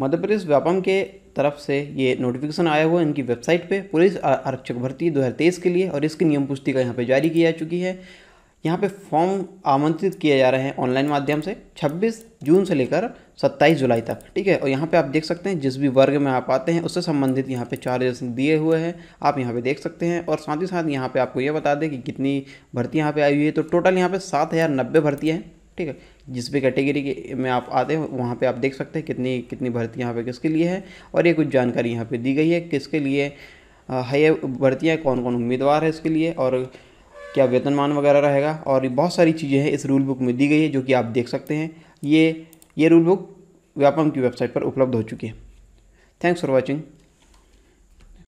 मध्य प्रदेश व्यापम के तरफ से ये नोटिफिकेशन आया हुआ है इनकी वेबसाइट पे पुलिस आरक्षक भर्ती दो के लिए और इसकी नियम पुस्तिका यहाँ पे जारी की जा चुकी है यहाँ पे फॉर्म आमंत्रित किए जा रहे हैं ऑनलाइन माध्यम से 26 जून से लेकर 27 जुलाई तक ठीक है और यहाँ पे आप देख सकते हैं जिस भी वर्ग में आप आते हैं उससे संबंधित यहाँ पे चार्जेस दिए हुए हैं आप यहाँ पे देख सकते हैं और साथ ही साथ यहाँ पे आपको ये बता दें कि कितनी भर्ती यहाँ पे आई हुई है तो टोटल यहाँ पे सात हज़ार नब्बे भर्ती हैं ठीक है जिस भी कैटेगरी के में आप आते हैं वहाँ पे आप देख सकते हैं कितनी कितनी भर्ती यहाँ पे किसके लिए है और ये कुछ जानकारी यहाँ पे दी गई है किसके लिए है ये भर्तियाँ कौन कौन उम्मीदवार है इसके लिए और क्या वेतनमान वगैरह रहेगा और बहुत सारी चीज़ें हैं इस रूल बुक में दी गई है जो कि आप देख सकते हैं ये ये रूल बुक व्यापम की वेबसाइट पर उपलब्ध हो चुकी है थैंक्स फॉर वॉचिंग